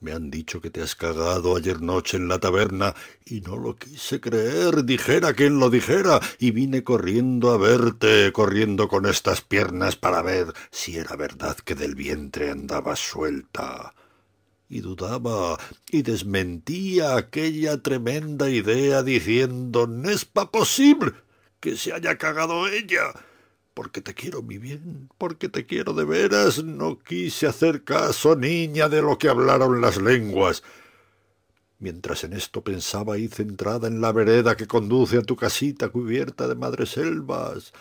Me han dicho que te has cagado ayer noche en la taberna y no lo quise creer, dijera quien lo dijera, y vine corriendo a verte, corriendo con estas piernas para ver si era verdad que del vientre andabas suelta. Y dudaba y desmentía aquella tremenda idea diciendo, no es pa posible que se haya cagado ella porque te quiero mi bien, porque te quiero de veras, no quise hacer caso, niña, de lo que hablaron las lenguas. Mientras en esto pensaba, hice entrada en la vereda que conduce a tu casita cubierta de madreselvas.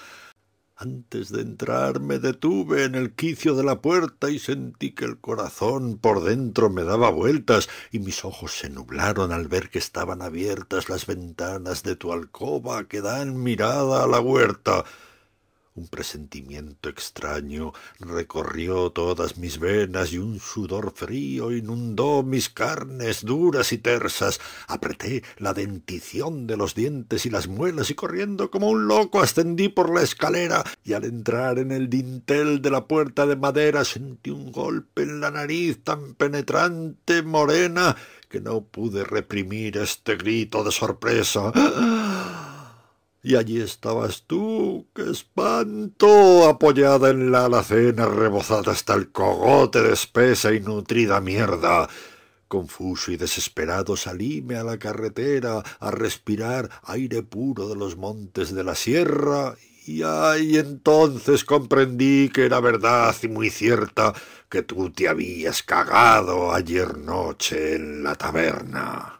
Antes de entrar me detuve en el quicio de la puerta y sentí que el corazón por dentro me daba vueltas y mis ojos se nublaron al ver que estaban abiertas las ventanas de tu alcoba que dan mirada a la huerta un presentimiento extraño recorrió todas mis venas y un sudor frío inundó mis carnes duras y tersas. Apreté la dentición de los dientes y las muelas y corriendo como un loco ascendí por la escalera y al entrar en el dintel de la puerta de madera sentí un golpe en la nariz tan penetrante, morena, que no pude reprimir este grito de sorpresa. Y allí estabas tú, qué espanto, apoyada en la alacena, rebozada hasta el cogote de espesa y nutrida mierda. Confuso y desesperado salíme a la carretera a respirar aire puro de los montes de la sierra y ahí entonces comprendí que era verdad y muy cierta que tú te habías cagado ayer noche en la taberna.